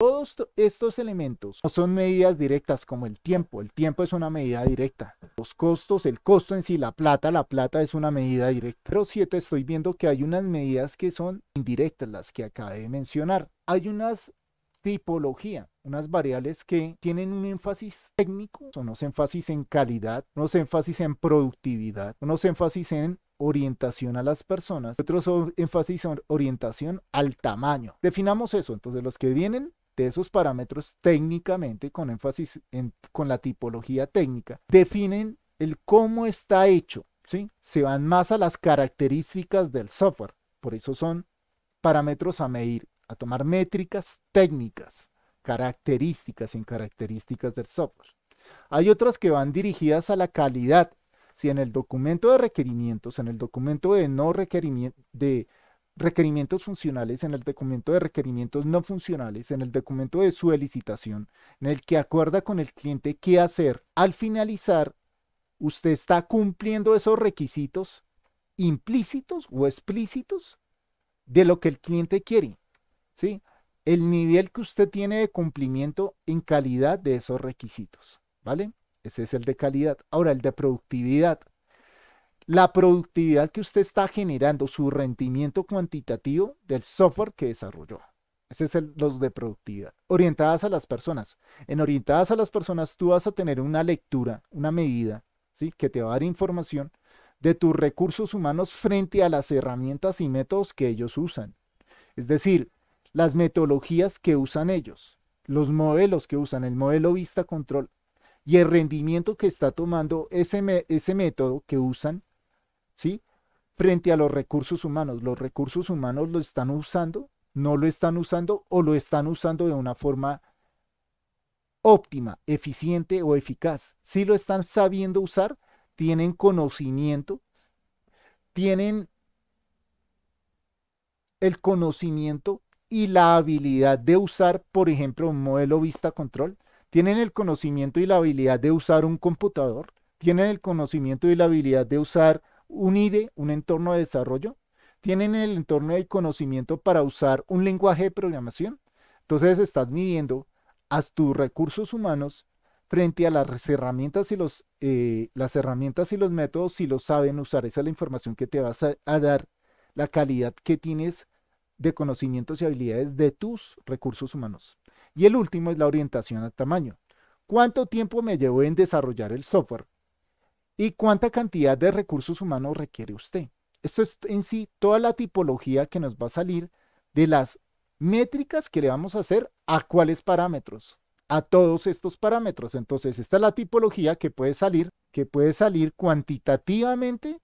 Todos estos elementos no son medidas directas como el tiempo. El tiempo es una medida directa. Los costos, el costo en sí, la plata, la plata es una medida directa. Pero siete estoy viendo que hay unas medidas que son indirectas, las que acabé de mencionar. Hay unas tipología, unas variables que tienen un énfasis técnico, son unos énfasis en calidad, unos énfasis en productividad, unos énfasis en orientación a las personas, otros énfasis en orientación al tamaño. Definamos eso, entonces los que vienen esos parámetros técnicamente, con énfasis en, con la tipología técnica, definen el cómo está hecho, si Se van más a las características del software, por eso son parámetros a medir, a tomar métricas técnicas, características en características del software. Hay otras que van dirigidas a la calidad. Si en el documento de requerimientos, en el documento de no requerimiento, de requerimientos funcionales, en el documento de requerimientos no funcionales, en el documento de su licitación, en el que acuerda con el cliente qué hacer. Al finalizar, ¿usted está cumpliendo esos requisitos implícitos o explícitos de lo que el cliente quiere? ¿Sí? El nivel que usted tiene de cumplimiento en calidad de esos requisitos, ¿vale? Ese es el de calidad. Ahora, el de productividad la productividad que usted está generando, su rendimiento cuantitativo del software que desarrolló. Ese es el, los de productividad. Orientadas a las personas. En orientadas a las personas, tú vas a tener una lectura, una medida, ¿sí? que te va a dar información de tus recursos humanos frente a las herramientas y métodos que ellos usan. Es decir, las metodologías que usan ellos, los modelos que usan, el modelo vista control y el rendimiento que está tomando ese método que usan ¿sí? Frente a los recursos humanos. Los recursos humanos lo están usando, no lo están usando o lo están usando de una forma óptima, eficiente o eficaz. Si lo están sabiendo usar, tienen conocimiento, tienen el conocimiento y la habilidad de usar, por ejemplo, un modelo vista control. Tienen el conocimiento y la habilidad de usar un computador. Tienen el conocimiento y la habilidad de usar un IDE, un entorno de desarrollo, tienen el entorno de conocimiento para usar un lenguaje de programación. Entonces estás midiendo a tus recursos humanos frente a las herramientas y los, eh, las herramientas y los métodos si lo saben usar. Esa es la información que te vas a, dar, la calidad que tienes de conocimientos y habilidades de tus recursos humanos. Y el último es la orientación al tamaño. ¿Cuánto tiempo me llevó en desarrollar el software? y cuánta cantidad de recursos humanos requiere usted. Esto es en sí toda la tipología que nos va a salir de las métricas que le vamos a hacer a cuáles parámetros, a todos estos parámetros. Entonces, esta es la tipología que puede salir, que puede salir cuantitativamente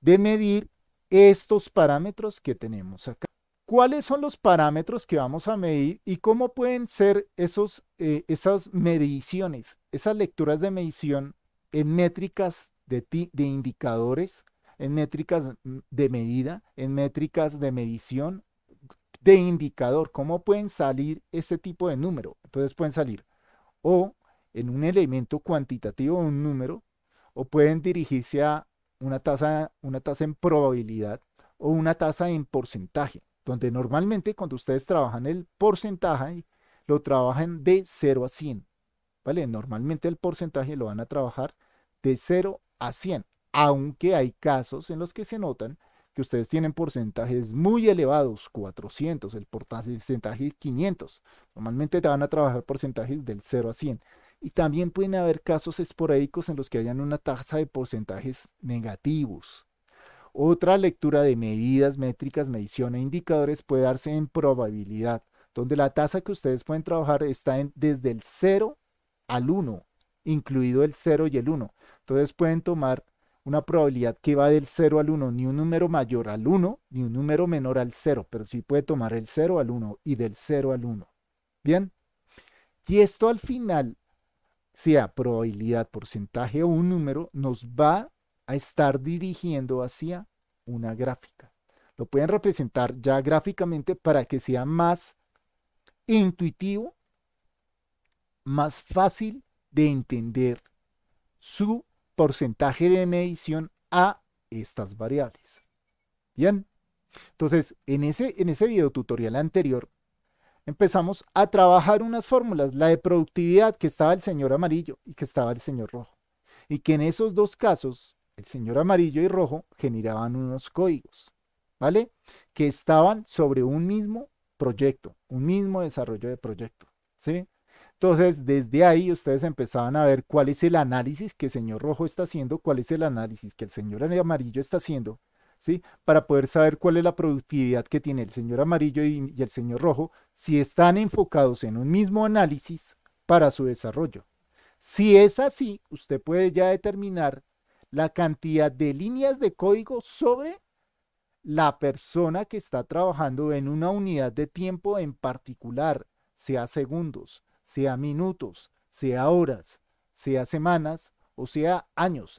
de medir estos parámetros que tenemos acá. ¿Cuáles son los parámetros que vamos a medir y cómo pueden ser esos, eh, esas mediciones, esas lecturas de medición en métricas de, indicadores, en métricas mm, de medida, en métricas de medición, de indicador. ¿Cómo pueden salir ese tipo de número? Entonces pueden salir o en un elemento cuantitativo, un número, o pueden dirigirse a una tasa, una tasa en probabilidad o una tasa en porcentaje, donde normalmente cuando ustedes trabajan el porcentaje, lo trabajan de 0 a 100. ¿Vale? Normalmente el porcentaje lo van a trabajar de 0 a 100, aunque hay casos en los que se notan que ustedes tienen porcentajes muy elevados, 400, el porcentaje 500. Normalmente te van a trabajar porcentajes del 0 a 100. Y también pueden haber casos esporádicos en los que hayan una tasa de porcentajes negativos. Otra lectura de medidas, métricas, medición e indicadores puede darse en probabilidad, donde la tasa que ustedes pueden trabajar está en, desde el 0 al 1 incluido el 0 y el 1. Entonces pueden tomar una probabilidad que va del 0 al 1, ni un número mayor al 1, ni un número menor al 0, pero sí puede tomar el 0 al 1 y del 0 al 1. Bien, y esto al final, sea probabilidad, porcentaje o un número, nos va a estar dirigiendo hacia una gráfica. Lo pueden representar ya gráficamente para que sea más intuitivo, más fácil de entender su porcentaje de medición a estas variables. Bien, entonces en ese, en ese video tutorial anterior empezamos a trabajar unas fórmulas, la de productividad que estaba el señor amarillo y que estaba el señor rojo, y que en esos dos casos el señor amarillo y rojo generaban unos códigos, ¿vale? Que estaban sobre un mismo proyecto, un mismo desarrollo de proyecto, ¿sí? Entonces, desde ahí ustedes empezaban a ver cuál es el análisis que el señor rojo está haciendo, cuál es el análisis que el señor amarillo está haciendo, ¿sí? Para poder saber cuál es la productividad que tiene el señor amarillo y, y el señor rojo, si están enfocados en un mismo análisis para su desarrollo. Si es así, usted puede ya determinar la cantidad de líneas de código sobre la persona que está trabajando en una unidad de tiempo en particular, sea segundos, sea minutos, sea horas, sea semanas o sea años.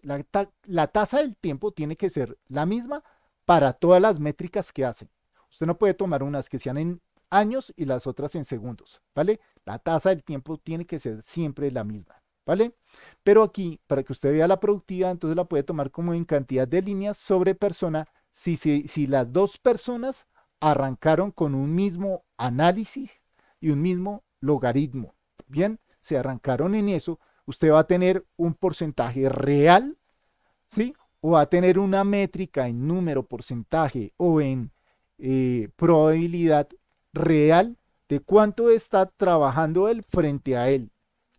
La, tasa del tiempo tiene que ser la misma para todas las métricas que hacen. Usted no puede tomar unas que sean en años y las otras en segundos, ¿vale? La tasa del tiempo tiene que ser siempre la misma, ¿vale? Pero aquí, para que usted vea la productividad, entonces la puede tomar como en cantidad de líneas sobre persona si las dos personas arrancaron con un mismo análisis y un mismo logaritmo. Bien, se arrancaron en eso, usted va a tener un porcentaje real, ¿sí? O va a tener una métrica en número, porcentaje o en eh, probabilidad real de cuánto está trabajando él frente a él.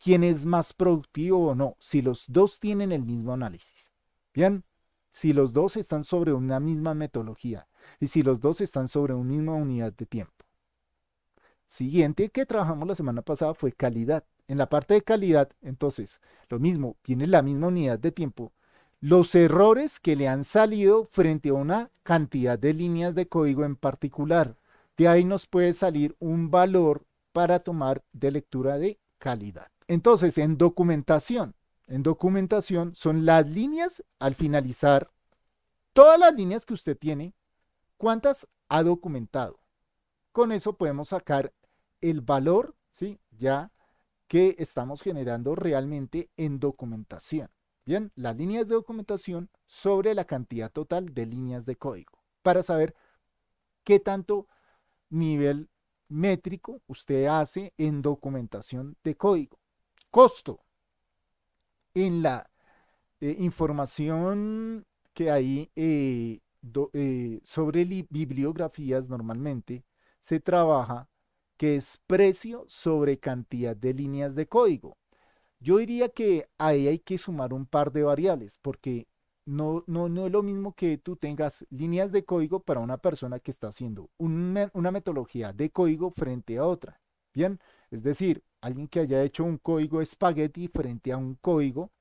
¿Quién es más productivo o no? Si los dos tienen el mismo análisis. Bien, si los dos están sobre una misma metodología y si los dos están sobre una misma unidad de tiempo siguiente que trabajamos la semana pasada fue calidad. En la parte de calidad, entonces, lo mismo, viene la misma unidad de tiempo. Los errores que le han salido frente a una cantidad de líneas de código en particular. De ahí nos puede salir un valor para tomar de lectura de calidad. Entonces, en documentación, en documentación son las líneas al finalizar todas las líneas que usted tiene, cuántas ha documentado. Con eso podemos sacar el valor, ¿sí? Ya que estamos generando realmente en documentación. Bien, las líneas de documentación sobre la cantidad total de líneas de código para saber qué tanto nivel métrico usted hace en documentación de código. Costo. En la eh, información que hay eh, eh, sobre bibliografías normalmente, se trabaja, que es precio sobre cantidad de líneas de código. Yo diría que ahí hay que sumar un par de variables, porque no, no, no es lo mismo que tú tengas líneas de código para una persona que está haciendo una metodología de código frente a otra. Bien, es decir, alguien que haya hecho un código espagueti frente a un código,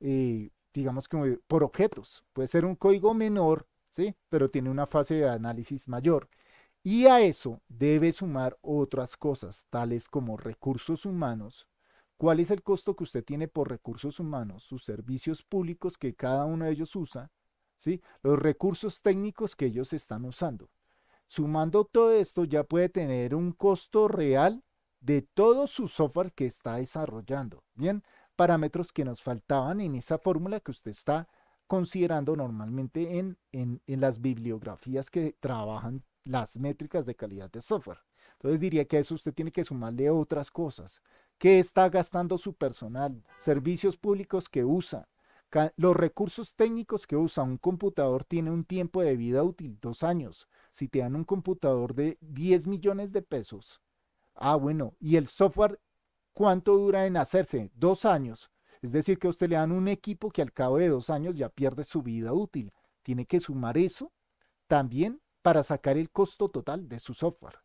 eh, digamos que por objetos. Puede ser un código menor, ¿sí? Pero tiene una fase de análisis mayor. Y a eso debe sumar otras cosas, tales como recursos humanos. ¿Cuál es el costo que usted tiene por recursos humanos? Sus servicios públicos que cada uno de ellos usa, ¿sí? los recursos técnicos que ellos están usando. Sumando todo esto ya puede tener un costo real de todo su software que está desarrollando. Bien, parámetros que nos faltaban en esa fórmula que usted está considerando normalmente en, en, en las bibliografías que trabajan las métricas de calidad de software. Entonces diría que eso usted tiene que sumarle otras cosas. ¿Qué está gastando su personal? Servicios públicos que usa. Los recursos técnicos que usa un computador tiene un tiempo de vida útil, dos años. Si te dan un computador de 10 millones de pesos, ah, bueno, y el software, ¿cuánto dura en hacerse? Dos años. Es decir, que a usted le dan un equipo que al cabo de dos años ya pierde su vida útil. Tiene que sumar eso también para sacar el costo total de su software.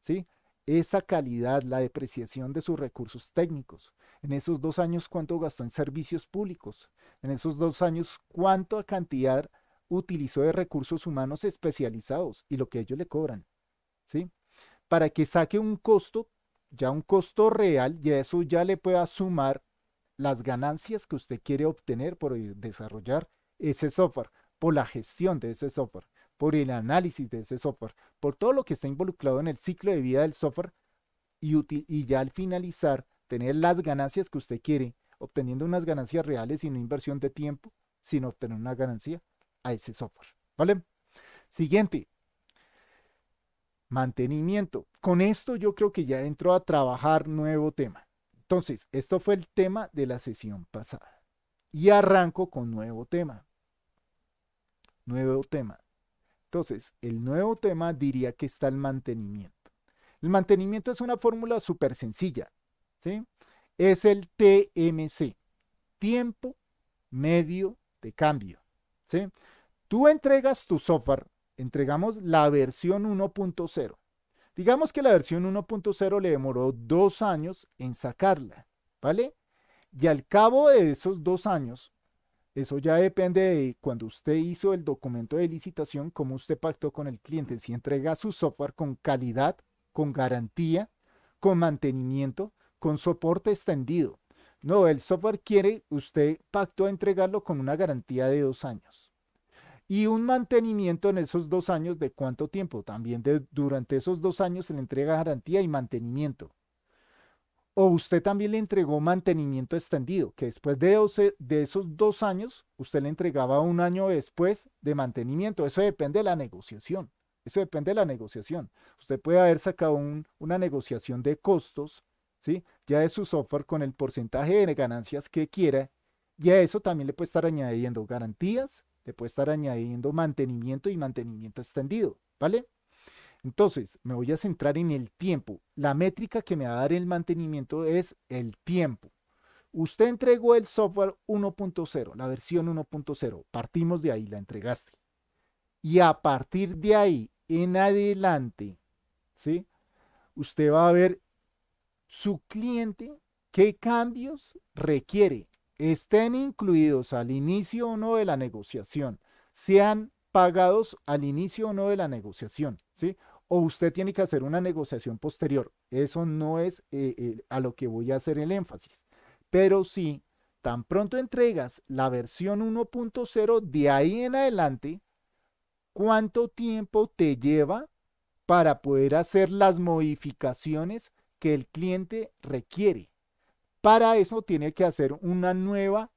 ¿sí? Esa calidad, la depreciación de sus recursos técnicos. En esos dos años, cuánto gastó en servicios públicos. En esos dos años, cuánta cantidad utilizó de recursos humanos especializados y lo que ellos le cobran. ¿sí? Para que saque un costo, ya un costo real, y a eso ya le pueda sumar las ganancias que usted quiere obtener por eh, desarrollar ese software, por la gestión de ese software por el análisis de ese software, por todo lo que está involucrado en el ciclo de vida del software y, ya al finalizar tener las ganancias que usted quiere, obteniendo unas ganancias reales y no inversión de tiempo, sino obtener una ganancia a ese software. ¿Vale? Siguiente, mantenimiento. Con esto yo creo que ya entro a trabajar nuevo tema. Entonces, esto fue el tema de la sesión pasada. Y arranco con nuevo tema. Nuevo tema. Entonces, el nuevo tema diría que está el mantenimiento. El mantenimiento es una fórmula súper sencilla. ¿sí? Es el TMC, tiempo medio de cambio. ¿sí? Tú entregas tu software, entregamos la versión 1.0. Digamos que la versión 1.0 le demoró dos años en sacarla, ¿vale? Y al cabo de esos dos años, eso ya depende de cuando usted hizo el documento de licitación, cómo usted pactó con el cliente. Si entrega su software con calidad, con garantía, con mantenimiento, con soporte extendido. No, el software quiere, usted pactó a entregarlo con una garantía de dos años. Y un mantenimiento en esos dos años, ¿de cuánto tiempo? También de, durante esos dos años se le entrega garantía y mantenimiento o usted también le entregó mantenimiento extendido, que después de, esos dos años, usted le entregaba un año después de mantenimiento. Eso depende de la negociación. Eso depende de la negociación. Usted puede haber sacado una negociación de costos, ¿sí? ya de su software con el porcentaje de ganancias que quiera, y a eso también le puede estar añadiendo garantías, le puede estar añadiendo mantenimiento y mantenimiento extendido. ¿Vale? Entonces, me voy a centrar en el tiempo. La métrica que me va a dar el mantenimiento es el tiempo. Usted entregó el software 1.0, la versión 1.0. Partimos de ahí, la entregaste. Y a partir de ahí en adelante, ¿sí? Usted va a ver su cliente qué cambios requiere. Estén incluidos al inicio o no de la negociación. Sean pagados al inicio o no de la negociación, ¿sí? o usted tiene que hacer una negociación posterior. Eso no es eh, eh, a lo que voy a hacer el énfasis. Pero si tan pronto entregas la versión 1.0 de ahí en adelante, ¿cuánto tiempo te lleva para poder hacer las modificaciones que el cliente requiere? Para eso tiene que hacer una nueva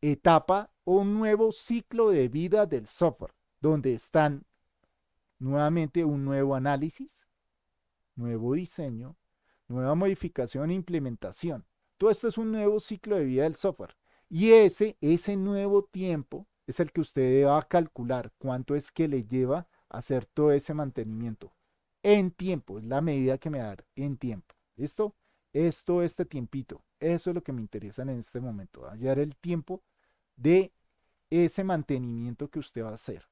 etapa o un nuevo ciclo de vida del software, donde están Nuevamente un nuevo análisis, nuevo diseño, nueva modificación e implementación. Todo esto es un nuevo ciclo de vida del software. Y ese, ese nuevo tiempo es el que usted va a calcular cuánto es que le lleva a hacer todo ese mantenimiento. En tiempo, es la medida que me dar en tiempo. ¿Listo? Esto, este tiempito. Eso es lo que me interesa en este momento. Hallar el tiempo de ese mantenimiento que usted va a hacer.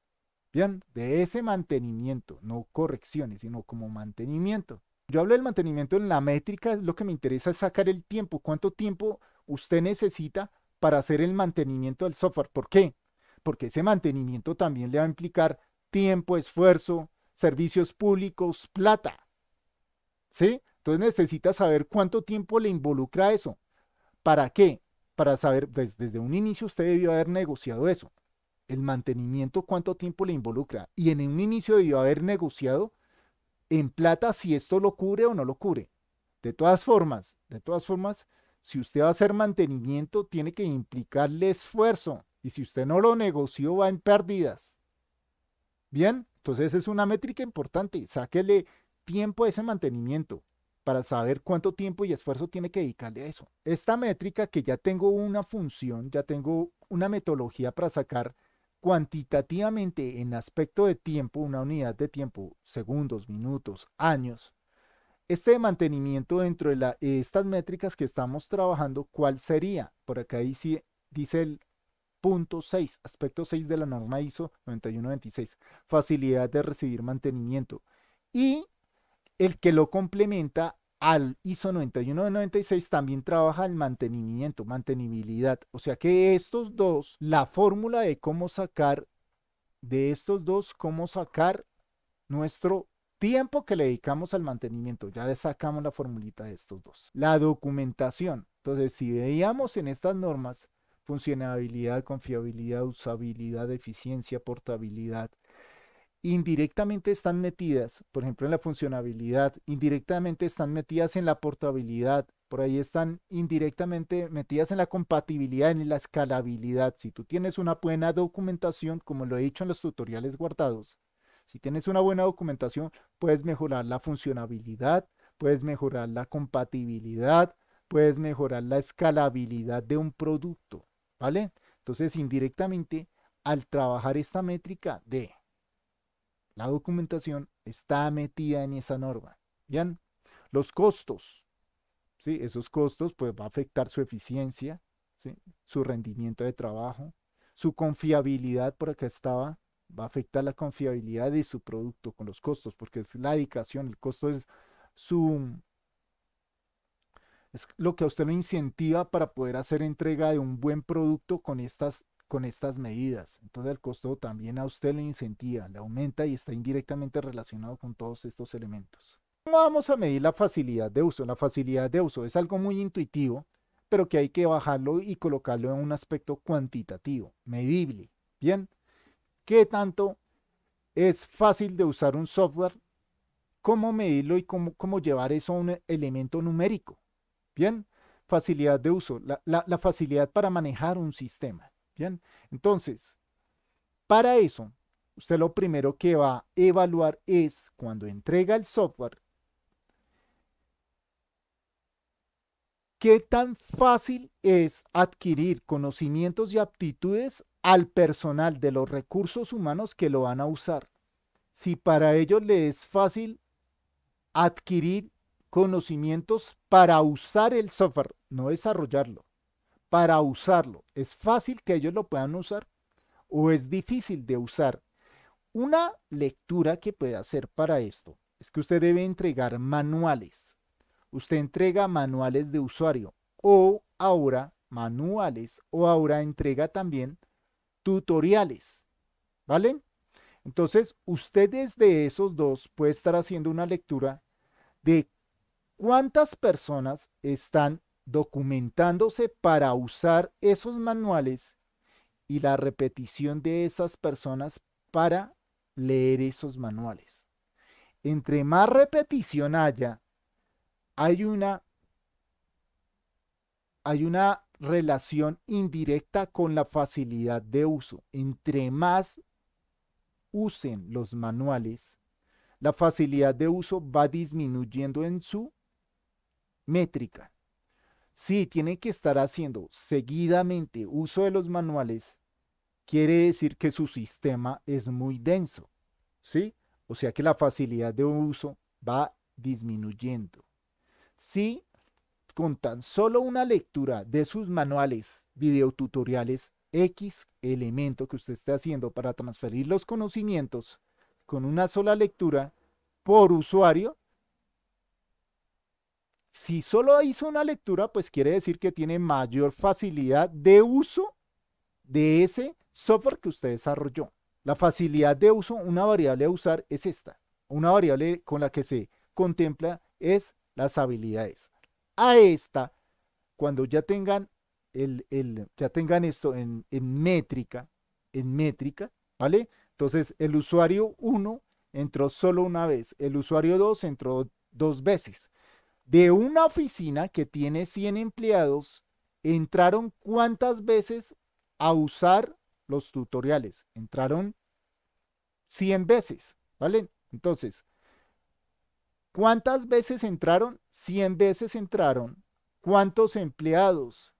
Bien, de ese mantenimiento, no correcciones, sino como mantenimiento. Yo hablo del mantenimiento en la métrica, lo que me interesa es sacar el tiempo, cuánto tiempo usted necesita para hacer el mantenimiento del software. ¿Por qué? Porque ese mantenimiento también le va a implicar tiempo, esfuerzo, servicios públicos, plata. ¿Sí? Entonces necesita saber cuánto tiempo le involucra eso. ¿Para qué? Para saber, desde, desde un inicio usted debió haber negociado eso el mantenimiento cuánto tiempo le involucra. Y en un inicio debió haber negociado en plata si esto lo cubre o no lo cubre. De todas formas, de todas formas, si usted va a hacer mantenimiento, tiene que implicarle esfuerzo. Y si usted no lo negoció, va en pérdidas. Bien, entonces es una métrica importante. Sáquele tiempo a ese mantenimiento para saber cuánto tiempo y esfuerzo tiene que dedicarle a eso. Esta métrica que ya tengo una función, ya tengo una metodología para sacar cuantitativamente en aspecto de tiempo, una unidad de tiempo, segundos, minutos, años, este mantenimiento dentro de eh, estas métricas que estamos trabajando, ¿cuál sería? Por acá dice, dice el punto 6, aspecto 6 de la norma ISO 9126, facilidad de recibir mantenimiento. Y el que lo complementa al ISO 91-96 también trabaja el mantenimiento, mantenibilidad. O sea que estos dos, la fórmula de cómo sacar, de estos dos, cómo sacar nuestro tiempo que le dedicamos al mantenimiento. Ya le sacamos la formulita de estos dos. La documentación. Entonces, si veíamos en estas normas funcionabilidad, confiabilidad, usabilidad, eficiencia, portabilidad, indirectamente están metidas, por ejemplo, en la funcionabilidad, indirectamente están metidas en la portabilidad, por ahí están indirectamente metidas en la compatibilidad, en la escalabilidad. Si tú tienes una buena documentación, como lo he dicho en los tutoriales guardados, si tienes una buena documentación, puedes mejorar la funcionabilidad, puedes mejorar la compatibilidad, puedes mejorar la escalabilidad de un producto, ¿vale? Entonces, indirectamente, al trabajar esta métrica de la documentación está metida en esa norma. Bien, los costos. ¿sí? Esos costos pues va a afectar su eficiencia, ¿sí? su rendimiento de trabajo, su confiabilidad, por acá estaba, va a afectar la confiabilidad de su producto con los costos, porque es la dedicación, el costo es su es lo que a usted lo incentiva para poder hacer entrega de un buen producto con estas con estas medidas. Entonces el costo también a usted le incentiva, le aumenta y está indirectamente relacionado con todos estos elementos. ¿Cómo vamos a medir la facilidad de uso? La facilidad de uso es algo muy intuitivo, pero que hay que bajarlo y colocarlo en un aspecto cuantitativo, medible. Bien, ¿qué tanto es fácil de usar un software? ¿Cómo medirlo y cómo, llevar eso a un elemento numérico? Bien, facilidad de uso, la facilidad para manejar un sistema. Bien, entonces, para eso, usted lo primero que va a evaluar es cuando entrega el software, qué tan fácil es adquirir conocimientos y aptitudes al personal de los recursos humanos que lo van a usar. Si para ellos le es fácil adquirir conocimientos para usar el software, no desarrollarlo para usarlo. ¿Es fácil que ellos lo puedan usar o es difícil de usar? Una lectura que puede hacer para esto es que usted debe entregar manuales. Usted entrega manuales de usuario o ahora manuales o ahora entrega también tutoriales. ¿Vale? Entonces, ustedes de esos dos puede estar haciendo una lectura de cuántas personas están documentándose para usar esos manuales y la repetición de esas personas para leer esos manuales. Entre más repetición haya, hay una, hay una relación indirecta con la facilidad de uso. Entre más usen los manuales, la facilidad de uso va disminuyendo en su métrica si tiene que estar haciendo seguidamente uso de los manuales, quiere decir que su sistema es muy denso, ¿sí? O sea que la facilidad de uso va disminuyendo. Si con tan solo una lectura de sus manuales, videotutoriales, X elemento que usted esté haciendo para transferir los conocimientos con una sola lectura por usuario, si solo hizo una lectura, pues quiere decir que tiene mayor facilidad de uso de ese software que usted desarrolló. La facilidad de uso, una variable a usar es esta. Una variable con la que se contempla es las habilidades. A esta, cuando ya tengan, el, ya tengan esto en, en métrica, en métrica, ¿vale? Entonces, el usuario 1 entró solo una vez, el usuario 2 entró dos veces. De una oficina que tiene 100 empleados, entraron cuántas veces a usar los tutoriales. Entraron 100 veces, ¿vale? Entonces, ¿cuántas veces entraron? 100 veces entraron. ¿Cuántos empleados?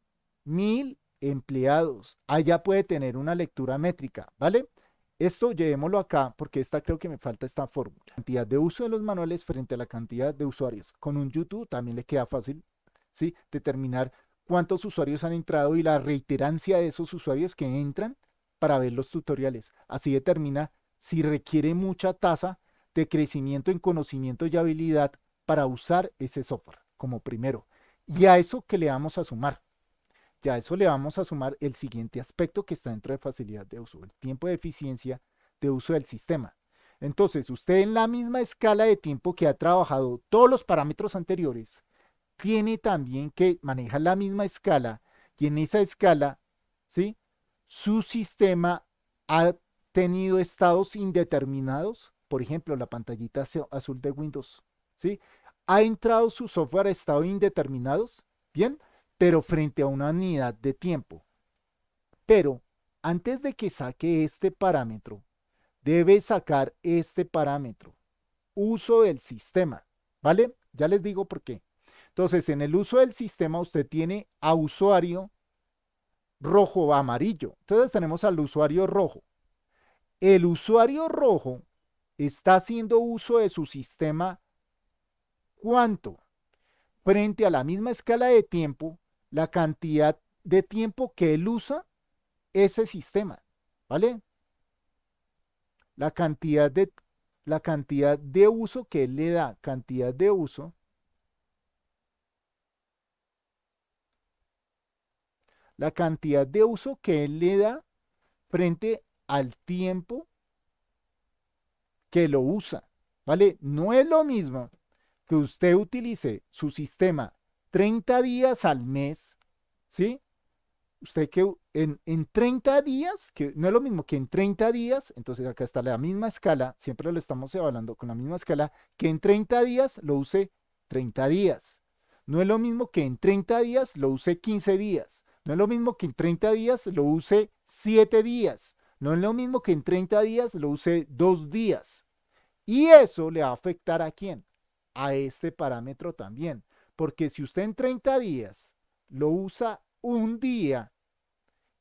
1000 empleados. Allá puede tener una lectura métrica, ¿vale? Esto llevémoslo acá porque esta creo que me falta esta fórmula. Cantidad de uso de los manuales frente a la cantidad de usuarios. Con un YouTube también le queda fácil ¿sí? determinar cuántos usuarios han entrado y la reiterancia de esos usuarios que entran para ver los tutoriales. Así determina si requiere mucha tasa de crecimiento en conocimiento y habilidad para usar ese software como primero. Y a eso que le vamos a sumar ya a eso le vamos a sumar el siguiente aspecto que está dentro de facilidad de uso, el tiempo de eficiencia de uso del sistema. Entonces, usted en la misma escala de tiempo que ha trabajado todos los parámetros anteriores, tiene también que manejar la misma escala y en esa escala, ¿sí? Su sistema ha tenido estados indeterminados, por ejemplo, la pantallita azul de Windows, ¿sí? Ha entrado su software a estados indeterminados, ¿bien? pero frente a una unidad de tiempo. Pero antes de que saque este parámetro, debe sacar este parámetro, uso del sistema, ¿vale? Ya les digo por qué. Entonces, en el uso del sistema usted tiene a usuario rojo o amarillo. Entonces tenemos al usuario rojo. El usuario rojo está haciendo uso de su sistema ¿cuánto? Frente a la misma escala de tiempo la cantidad de tiempo que él usa ese sistema, ¿vale? La cantidad de, la cantidad de uso que él le da, cantidad de uso, la cantidad de uso que él le da frente al tiempo que lo usa, ¿vale? No es lo mismo que usted utilice su sistema 30 días al mes, ¿sí? Usted que en, en 30 días, que no es lo mismo que en 30 días, entonces acá está la misma escala, siempre lo estamos evaluando con la misma escala, que en 30 días lo use 30 días. No es lo mismo que en 30 días lo use 15 días. No es lo mismo que en 30 días lo use 7 días. No es lo mismo que en 30 días lo use 2 días. Y eso le va a afectar a quién? A este parámetro también. Porque si usted en 30 días lo usa un día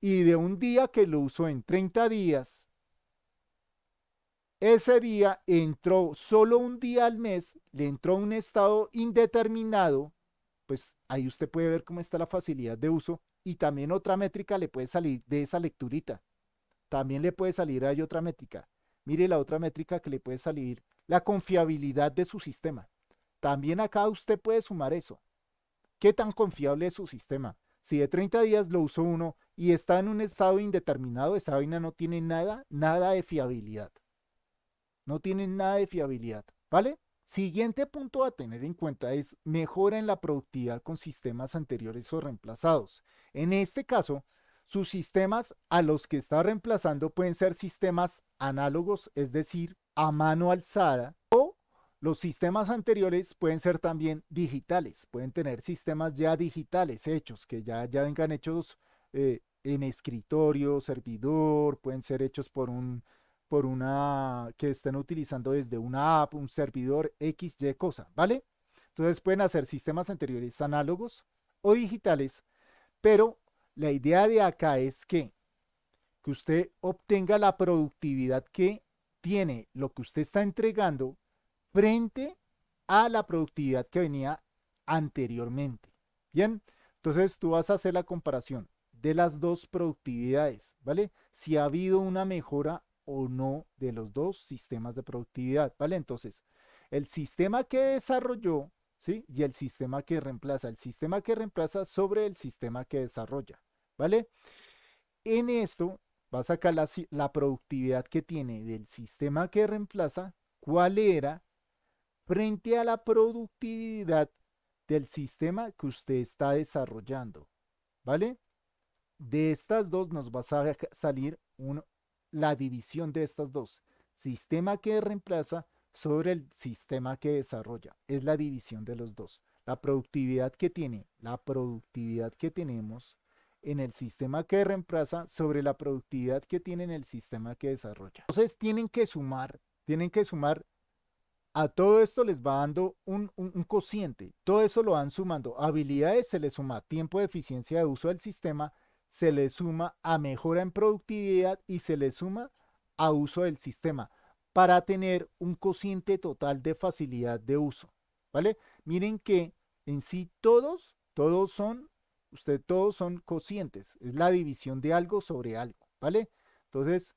y de un día que lo usó en 30 días, ese día entró solo un día al mes, le entró un estado indeterminado, pues ahí usted puede ver cómo está la facilidad de uso y también otra métrica le puede salir de esa lecturita. También le puede salir hay otra métrica. Mire la otra métrica que le puede salir, la confiabilidad de su sistema. También acá usted puede sumar eso. ¿Qué tan confiable es su sistema? Si de 30 días lo usó uno y está en un estado indeterminado, esa vaina no tiene nada, nada de fiabilidad. No tiene nada de fiabilidad, ¿vale? Siguiente punto a tener en cuenta es mejora en la productividad con sistemas anteriores o reemplazados. En este caso, sus sistemas a los que está reemplazando pueden ser sistemas análogos, es decir, a mano alzada, o los sistemas anteriores pueden ser también digitales, pueden tener sistemas ya digitales hechos, que ya, ya vengan hechos eh, en escritorio, servidor, pueden ser hechos por un por una que estén utilizando desde una app, un servidor X, Y cosa, ¿vale? Entonces pueden hacer sistemas anteriores análogos o digitales, pero la idea de acá es que, que usted obtenga la productividad que tiene lo que usted está entregando frente a la productividad que venía anteriormente. Bien, entonces tú vas a hacer la comparación de las dos productividades, ¿vale? Si ha habido una mejora o no de los dos sistemas de productividad, ¿vale? Entonces, el sistema que desarrolló, ¿sí? Y el sistema que reemplaza, el sistema que reemplaza sobre el sistema que desarrolla, ¿vale? En esto vas a sacar la, productividad que tiene del sistema que reemplaza, cuál era frente a la productividad del sistema que usted está desarrollando. ¿Vale? De estas dos nos va a salir la división de estas dos. Sistema que reemplaza sobre el sistema que desarrolla. Es la división de los dos. La productividad que tiene, la productividad que tenemos en el sistema que reemplaza sobre la productividad que tiene en el sistema que desarrolla. Entonces tienen que sumar, tienen que sumar a todo esto les va dando un, cociente. Todo eso lo van sumando. Habilidades se le suma tiempo de eficiencia de uso del sistema, se le suma a mejora en productividad y se le suma a uso del sistema para tener un cociente total de facilidad de uso. ¿Vale? Miren que en sí todos, todos son, ustedes todos son cocientes. Es la división de algo sobre algo. ¿Vale? Entonces,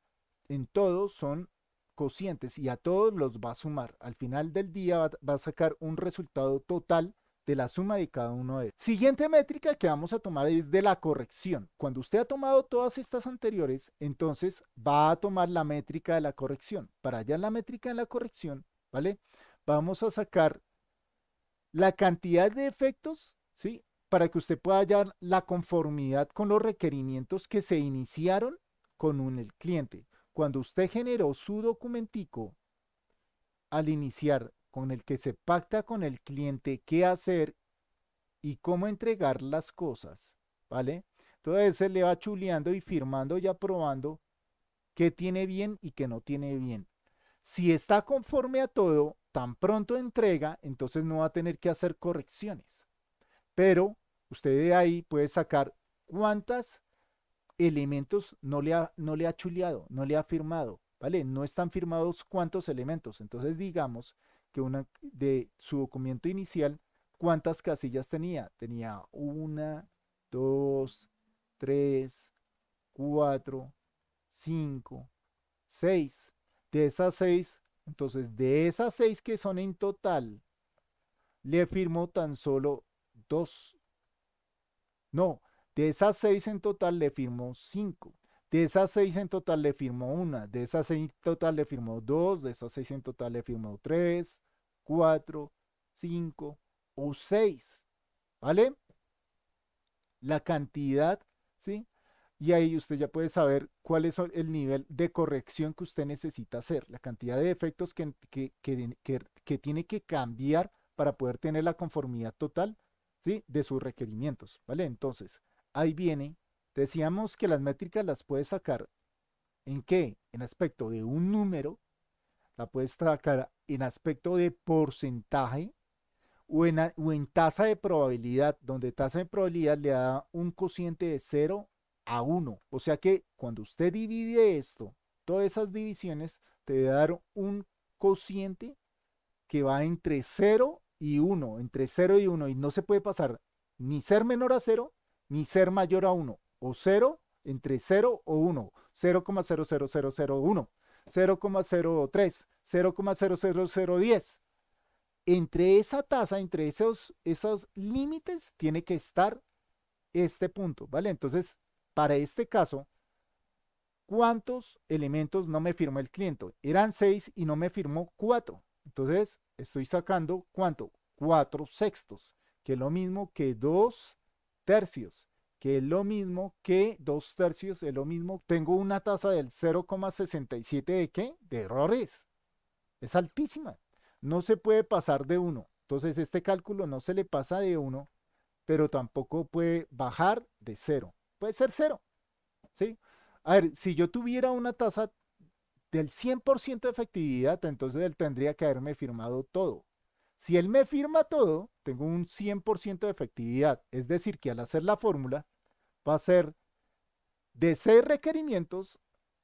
en todos son cocientes y a todos los va a sumar. Al final del día va, a sacar un resultado total de la suma de cada uno de ellos. Siguiente métrica que vamos a tomar es de la corrección. Cuando usted ha tomado todas estas anteriores, entonces va a tomar la métrica de la corrección. Para hallar la métrica de la corrección, ¿vale? Vamos a sacar la cantidad de efectos, ¿sí? Para que usted pueda hallar la conformidad con los requerimientos que se iniciaron con un, el cliente cuando usted generó su documentico, al iniciar con el que se pacta con el cliente qué hacer y cómo entregar las cosas, ¿vale? Entonces se le va chuleando y firmando y aprobando qué tiene bien y qué no tiene bien. Si está conforme a todo, tan pronto entrega, entonces no va a tener que hacer correcciones. Pero usted de ahí puede sacar cuántas elementos no le ha, no le ha chuleado, no le ha firmado, ¿vale? No están firmados cuántos elementos. Entonces digamos que una, de su documento inicial, ¿cuántas casillas tenía? Tenía una, dos, tres, cuatro, cinco, seis. De esas seis, entonces de esas seis que son en total, le firmó tan solo dos. No, de esas seis en total le firmó cinco. De esas seis en total le firmó una. De esas seis en total le firmó dos. De esas seis en total le firmó tres, cuatro, cinco o seis. ¿Vale? La cantidad, ¿sí? Y ahí usted ya puede saber cuál es el nivel de corrección que usted necesita hacer, la cantidad de efectos que, que, que tiene que cambiar para poder tener la conformidad total ¿sí? de sus requerimientos. ¿vale? Entonces, ahí viene, decíamos que las métricas las puedes sacar en qué? En aspecto de un número, la puedes sacar en aspecto de porcentaje o en, tasa de probabilidad, donde tasa de probabilidad le da un cociente de 0 a 1. O sea que cuando usted divide esto, todas esas divisiones te dar un cociente que va entre 0 y 1, entre 0 y 1, y no se puede pasar ni ser menor a 0 ni ser mayor a 1 o 0 entre 0 o 1, 0,00001, 0,03, 0,00010. Entre esa tasa, entre esos, esos límites, tiene que estar este punto, ¿vale? Entonces, para este caso, ¿cuántos elementos no me firmó el cliente? Eran 6 y no me firmó 4. Entonces, estoy sacando, ¿cuánto? 4 sextos, que es lo mismo que 2 tercios, que es lo mismo que dos tercios, es lo mismo. Tengo una tasa del 0,67 de qué? De errores. Es altísima. No se puede pasar de uno. Entonces este cálculo no se le pasa de uno, pero tampoco puede bajar de cero. Puede ser cero. A ver, si yo tuviera una tasa del 100% de efectividad, entonces él tendría que haberme firmado todo. Si él me firma todo, tengo un 100% de efectividad. Es decir, que al hacer la fórmula, va a ser de 6 requerimientos,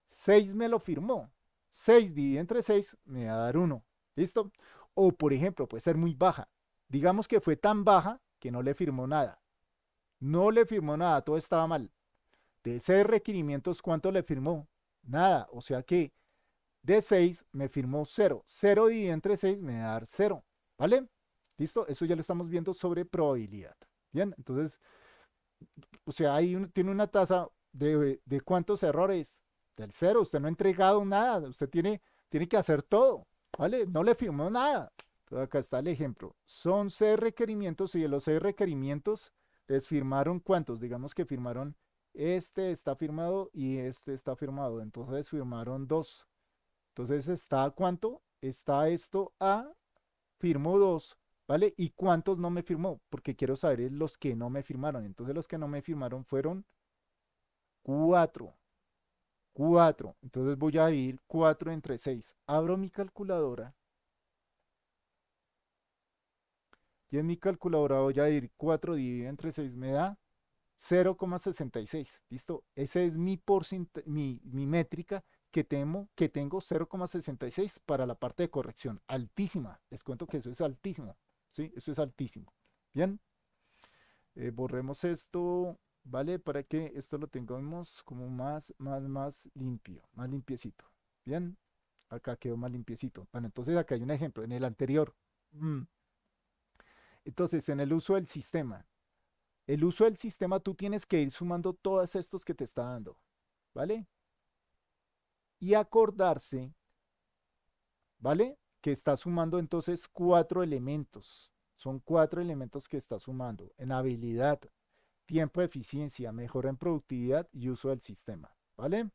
6 me lo firmó. 6 dividido entre 6 me va a dar 1. ¿Listo? O por ejemplo, puede ser muy baja. Digamos que fue tan baja que no le firmó nada. No le firmó nada, todo estaba mal. De 6 requerimientos, ¿cuánto le firmó? Nada. O sea que de 6 me firmó 0. 0 dividido entre 6 me va a dar 0. ¿Vale? ¿Listo? Eso ya lo estamos viendo sobre probabilidad. Bien, entonces, o sea, ahí tiene una tasa de, cuántos errores. Del cero, usted no ha entregado nada, usted tiene, tiene que hacer todo, ¿vale? No le firmó nada. acá está el ejemplo. Son seis requerimientos y de los seis requerimientos les firmaron cuántos. Digamos que firmaron este está firmado y este está firmado. Entonces firmaron dos. Entonces está cuánto? Está esto a firmó dos, ¿vale? ¿Y cuántos no me firmó? Porque quiero saber los que no me firmaron. Entonces los que no me firmaron fueron cuatro. Cuatro. Entonces voy a dividir 4 entre 6, Abro mi calculadora. Y en mi calculadora voy a ir 4 dividido entre 6 me da 0,66. ¿Listo? Ese es mi, mi, mi métrica que, temo, que tengo 0,66 para la parte de corrección. Altísima. Les cuento que eso es altísimo. ¿sí? Eso es altísimo. Bien. Eh, borremos esto, ¿vale? Para que esto lo tengamos como más, más, más limpio, más limpiecito. Bien. Acá quedó más limpiecito. Bueno, entonces acá hay un ejemplo. En el anterior. Mm. Entonces, en el uso del sistema. El uso del sistema tú tienes que ir sumando todos estos que te está dando. ¿Vale? y acordarse, ¿vale? Que está sumando entonces cuatro elementos. Son cuatro elementos que está sumando en habilidad, tiempo, eficiencia, mejora en productividad y uso del sistema, ¿vale?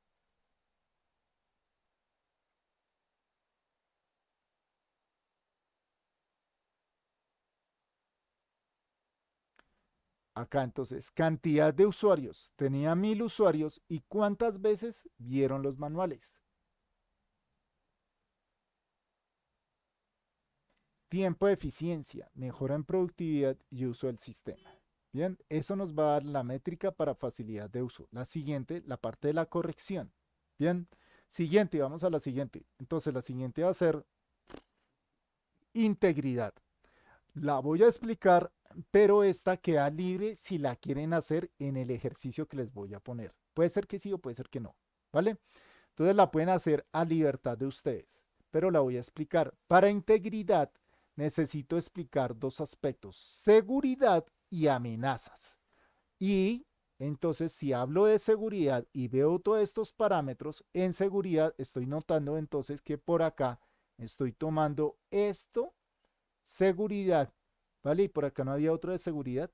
Acá entonces, cantidad de usuarios. Tenía mil usuarios y cuántas veces vieron los manuales. Tiempo de eficiencia, mejora en productividad y uso del sistema. Bien, eso nos va a dar la métrica para facilidad de uso. La siguiente, la parte de la corrección. Bien, siguiente, vamos a la siguiente. Entonces la siguiente va a ser integridad. La voy a explicar, pero esta queda libre si la quieren hacer en el ejercicio que les voy a poner. Puede ser que sí o puede ser que no, ¿vale? Entonces la pueden hacer a libertad de ustedes, pero la voy a explicar. Para integridad necesito explicar dos aspectos, seguridad y amenazas. Y entonces, si hablo de seguridad y veo todos estos parámetros en seguridad, estoy notando entonces que por acá estoy tomando esto seguridad, ¿vale? Y por acá no había otro de seguridad.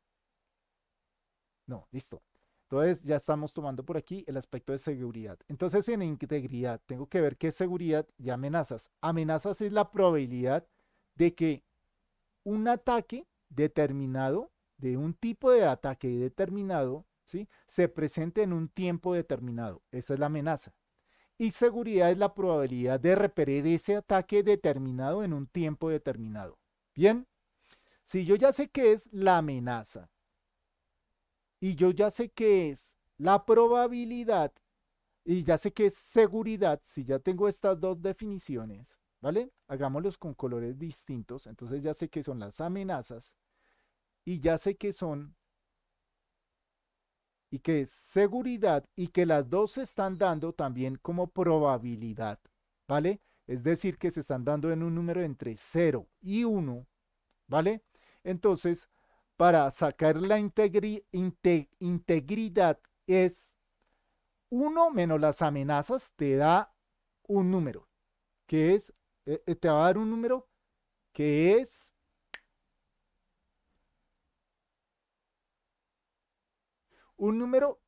No, listo. Entonces ya estamos tomando por aquí el aspecto de seguridad. Entonces en integridad tengo que ver qué es seguridad y amenazas. Amenazas es la probabilidad de que un ataque determinado, de un tipo de ataque determinado, ¿sí? se presente en un tiempo determinado. Esa es la amenaza. Y seguridad es la probabilidad de repeler ese ataque determinado en un tiempo determinado. Bien, si yo ya sé que es la amenaza y yo ya sé que es la probabilidad y ya sé que es seguridad, si ya tengo estas dos definiciones, ¿vale? Hagámoslos con colores distintos, entonces ya sé que son las amenazas y ya sé que son y que es seguridad y que las dos se están dando también como probabilidad, ¿vale? Es decir, que se están dando en un número entre 0 y 1, ¿vale? Entonces, para sacar la integridad es 1 menos las amenazas te da un número, que es, eh, eh, te va a dar un número que es un número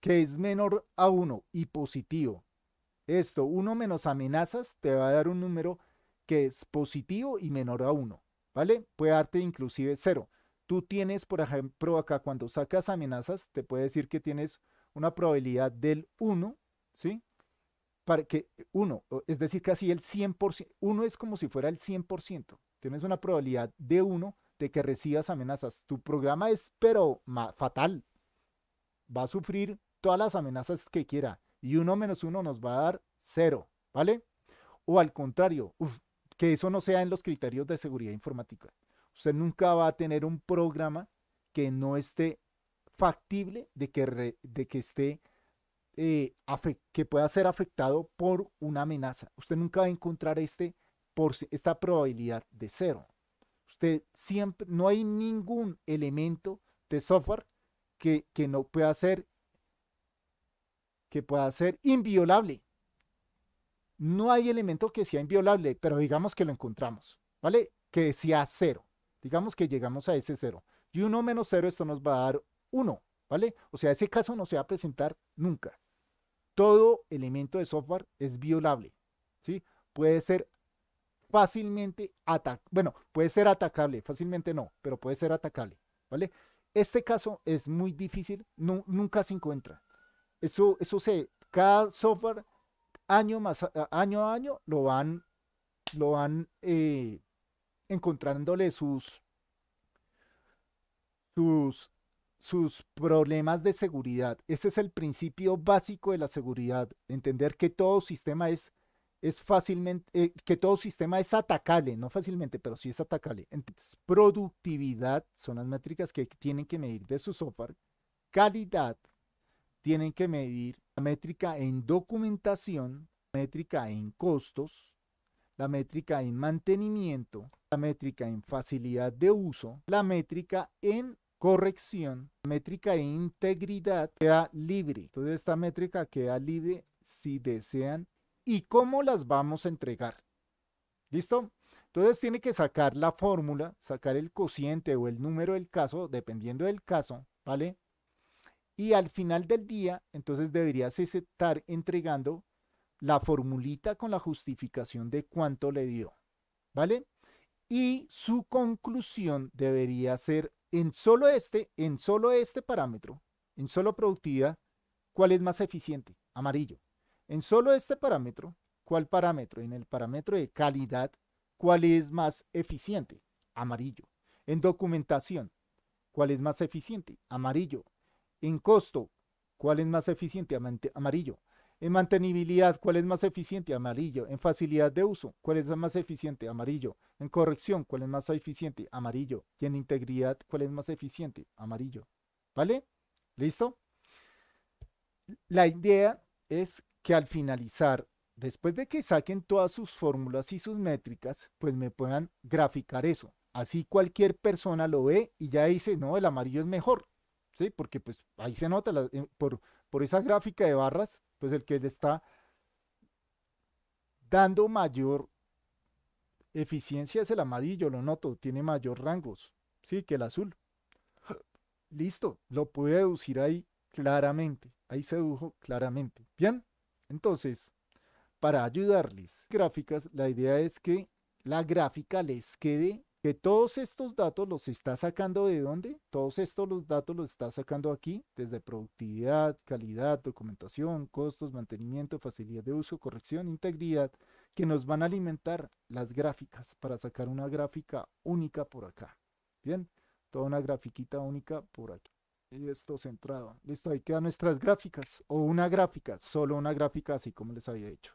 que es menor a 1 y positivo. Esto, 1 menos amenazas te va a dar un número que es positivo y menor a 1, ¿vale? Puede darte inclusive 0. Tú tienes, por ejemplo, acá cuando sacas amenazas, te puede decir que tienes una probabilidad del 1, ¿sí? Para que uno, es decir, casi el 100%, 1 es como si fuera el 100%. Tienes una probabilidad de 1 de que recibas amenazas. Tu programa es pero fatal. Va a sufrir todas las amenazas que quiera y 1 menos 1 nos va a dar 0, ¿vale? O al contrario, que eso no sea en los criterios de seguridad informática. Usted nunca va a tener un programa que no esté factible de que, de que esté eh, que pueda ser afectado por una amenaza. Usted nunca va a encontrar este por esta probabilidad de cero. Usted siempre no hay ningún elemento de software que, que no pueda ser que pueda ser inviolable. No hay elemento que sea inviolable, pero digamos que lo encontramos, ¿vale? Que sea cero. Digamos que llegamos a ese cero. Y uno menos cero esto nos va a dar uno ¿vale? O sea, ese caso no se va a presentar nunca. Todo elemento de software es violable, ¿sí? Puede ser fácilmente atacable, bueno, puede ser atacable, fácilmente no, pero puede ser atacable, ¿vale? Este caso es muy difícil, nunca se encuentra. Eso, eso se, cada software año más año a año lo van, lo van eh, encontrándole sus, sus, problemas de seguridad. Ese es el principio básico de la seguridad, entender que todo sistema es es fácilmente, eh, que todo sistema es atacable, no fácilmente, pero sí es atacable. productividad son las métricas que tienen que medir de su software, calidad tienen que medir la métrica en documentación, la métrica en costos, la métrica en mantenimiento, la métrica en facilidad de uso, la métrica en corrección, la métrica en integridad queda libre. Entonces esta métrica queda libre si desean y cómo las vamos a entregar. ¿Listo? Entonces tiene que sacar la fórmula, sacar el cociente o el número del caso, dependiendo del caso, ¿vale? Y al final del día, entonces deberías estar entregando la formulita con la justificación de cuánto le dio, ¿vale? Y su conclusión debería ser en solo este, en solo este parámetro, en solo productividad, ¿cuál es más eficiente? Amarillo. En solo este parámetro, ¿cuál parámetro? En el parámetro de calidad, ¿cuál es más eficiente? Amarillo. En documentación, ¿cuál es más eficiente? Amarillo. En costo, ¿cuál es más eficiente? Amarillo. En mantenibilidad, ¿cuál es más eficiente? Amarillo. En facilidad de uso, ¿cuál es más eficiente? Amarillo. En corrección, ¿cuál es más eficiente? Amarillo. Y en integridad, ¿cuál es más eficiente? Amarillo. ¿Vale? ¿Listo? La idea es que al finalizar, después de que saquen todas sus fórmulas y sus métricas, pues me puedan graficar eso. Así cualquier persona lo ve y ya dice, no, el amarillo es mejor. ¿sí? Porque pues ahí se nota eh, por, por esa gráfica de barras, pues el que le está dando mayor eficiencia es el amarillo, lo noto, tiene mayor rangos, sí, que el azul. Listo, lo pude deducir ahí claramente, ahí se dedujo claramente. Bien, entonces, para ayudarles, gráficas, la idea es que la gráfica les quede todos estos datos los está sacando de dónde? Todos estos los datos los está sacando aquí, desde productividad, calidad, documentación, costos, mantenimiento, facilidad de uso, corrección, integridad, que nos van a alimentar las gráficas para sacar una gráfica única por acá. Bien, toda una grafiquita única por aquí. Y esto centrado. Listo, ahí quedan nuestras gráficas. O una gráfica, solo una gráfica así como les había hecho.